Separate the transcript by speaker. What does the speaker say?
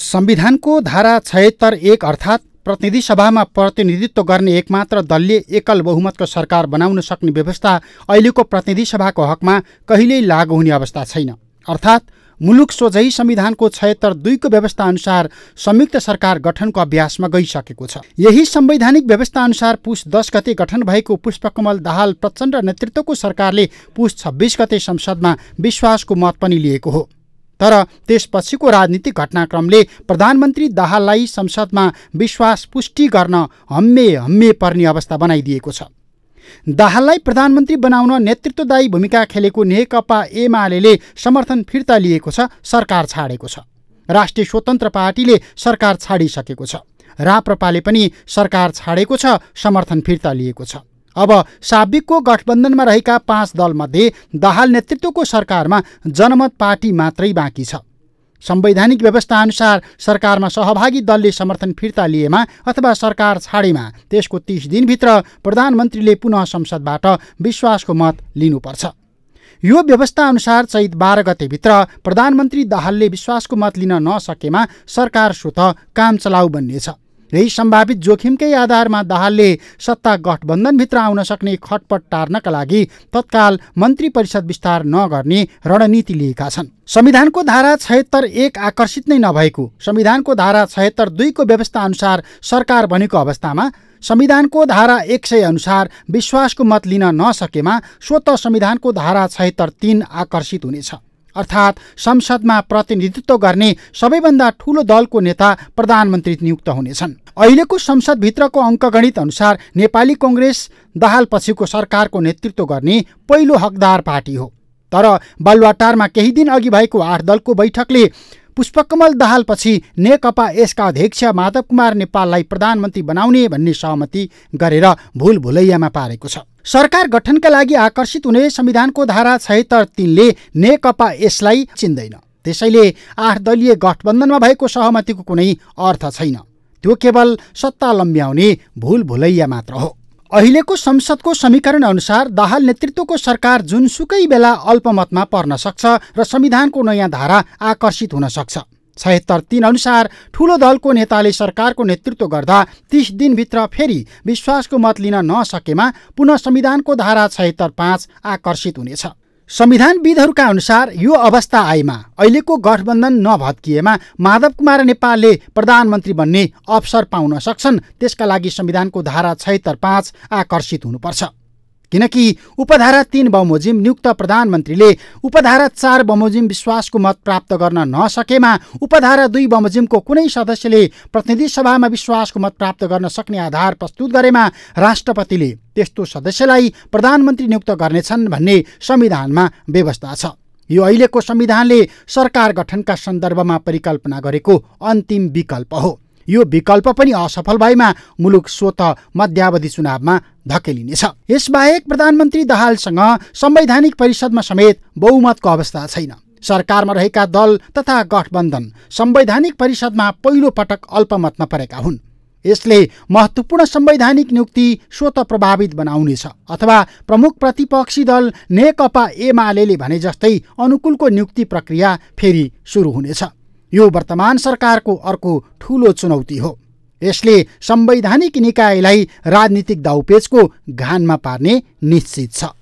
Speaker 1: संविधानको धारा छयत्तर एक अर्थात् प्रतिनिधि सभामा प्रतिनिधित्व गर्ने एकमात्र दलले एकल बहुमतको सरकार बनाउन सक्ने व्यवस्था अहिलेको प्रतिनिधि सभाको हकमा कहिल्यै लागू हुने अवस्था छैन अर्थात् मुलुक सोझै संविधानको छयत्तर दुईको व्यवस्था अनुसार संयुक्त सरकार गठनको अभ्यासमा गइसकेको छ यही संवैधानिक व्यवस्था अनुसार पुष दस गते गठन भएको पुष्पकमल दाहाल प्रचण्ड नेतृत्वको सरकारले पुष छब्बिस गते संसदमा विश्वासको मत पनि लिएको हो तर त्यसपछिको राजनीतिक घटनाक्रमले प्रधानमन्त्री दाहाललाई संसदमा विश्वास पुष्टि गर्न हम्मे हम्मे पर्ने अवस्था बनाइदिएको छ दाहाललाई प्रधानमन्त्री बनाउन नेतृत्वदायी भूमिका खेलेको नेकपा एमाले समर्थन फिर्ता लिएको छ सरकार छाडेको छ राष्ट्रिय स्वतन्त्र पार्टीले सरकार छाडिसकेको छ राप्रपाले पनि सरकार छाडेको छ समर्थन फिर्ता लिएको छ अब साबिकको गठबन्धनमा रहेका पाँच दलमध्ये दाहाल नेतृत्वको सरकारमा जनमत पार्टी मात्रै बाँकी छ संवैधानिक व्यवस्थाअनुसार सरकारमा सहभागी दलले समर्थन फिर्ता लिएमा अथवा सरकार छाडेमा त्यसको तिस दिनभित्र प्रधानमन्त्रीले पुनः संसदबाट विश्वासको मत लिनुपर्छ यो व्यवस्थाअनुसार चैत बाह्र गतेभित्र प्रधानमन्त्री दाहालले विश्वासको मत लिन नसकेमा सरकार स्वत काम चलाउ बन्नेछ यही सम्भावित जोखिमकै आधारमा दाहालले सत्ता गठबन्धनभित्र आउन सक्ने खटपट टार्नका लागि तत्काल मन्त्री परिषद विस्तार नगर्ने रणनीति लिएका छन् संविधानको धारा छयत्तर एक आकर्षित नै नभएको संविधानको धारा छयत्तर दुईको व्यवस्था अनुसार सरकार बनेको अवस्थामा संविधानको धारा एक सय अनुसार विश्वासको मत लिन नसकेमा स्वत संविधानको धारा छयत्तर तिन आकर्षित हुनेछ अर्थात् संसदमा प्रतिनिधित्व गर्ने सबैभन्दा ठूलो दलको नेता प्रधानमन्त्री नियुक्त हुनेछन् अहिलेको संसदभित्रको अङ्कगणित अनुसार नेपाली कङ्ग्रेस पछिको सरकारको नेतृत्व गर्ने पहिलो हकदार पार्टी हो तर बालुवाटारमा केही दिन अघि भएको आठ दलको बैठकले पुष्पकमल दाहालपछि नेकपा यसका अध्यक्ष माधव कुमार नेपाललाई प्रधानमन्त्री बनाउने भन्ने सहमति गरेर भुल भुलैयामा पारेको छ सरकार गठनका लागि आकर्षित हुने संविधानको धारा छयत्तर तिनले नेकपा यसलाई चिन्दैन त्यसैले आठ दलीय गठबन्धनमा भएको सहमतिको कुनै अर्थ छैन त्यो केवल सत्ता लम्ब्याउने भुल भुलैया मात्र हो अहिलेको संसदको समीकरण अनुसार दाहाल नेतृत्वको सरकार जुनसुकै बेला अल्पमतमा पर्न सक्छ र संविधानको नयाँ धारा आकर्षित हुन सक्छ छयत्तर तिन अनुसार ठूलो दलको नेताले सरकारको नेतृत्व गर्दा तिस दिनभित्र फेरि विश्वासको मत लिन नसकेमा पुनः संविधानको धारा छयत्तर पाँच आकर्षित हुनेछ संविधानविदहरूका अनुसार यो अवस्था आएमा अहिलेको गठबन्धन नभत्किएमा माधव कुमार नेपालले प्रधानमन्त्री बन्ने अवसर पाउन सक्छन् त्यसका लागि संविधानको धारा छयत्तर पाँच आकर्षित हुनुपर्छ किनकि उपधारा तिन बमोजिम नियुक्त प्रधानमन्त्रीले उपधारा चार बमोजिम विश्वासको मत प्राप्त गर्न नसकेमा उपधारा दुई बमोजिमको कुनै सदस्यले प्रतिनिधि सभामा विश्वासको मत प्राप्त गर्न सक्ने आधार प्रस्तुत गरेमा राष्ट्रपतिले त्यस्तो सदस्यलाई प्रधानमन्त्री नियुक्त गर्नेछन् भन्ने संविधानमा व्यवस्था छ यो अहिलेको संविधानले सरकार गठनका सन्दर्भमा परिकल्पना गरेको अन्तिम विकल्प हो यो विकल्प पनि असफल भएमा मुलुक स्वत मध्यावधि चुनावमा धकेलिनेछ यसबाहेक प्रधानमन्त्री दहालसँग संवैधानिक परिषदमा समेत बहुमतको अवस्था छैन सरकारमा रहेका दल तथा गठबन्धन संवैधानिक परिषदमा पहिलो पटक अल्पमतमा परेका हुन् यसले महत्त्वपूर्ण संवैधानिक नियुक्ति स्वत प्रभावित बनाउनेछ अथवा प्रमुख प्रतिपक्षी दल नेकपा एमाले भने जस्तै अनुकूलको नियुक्ति प्रक्रिया फेरि सुरु हुनेछ यो वर्तमान सरकारको अर्को ठूलो चुनौती हो यसले संवैधानिक निकायलाई राजनीतिक दाउपेचको घानमा पार्ने निश्चित छ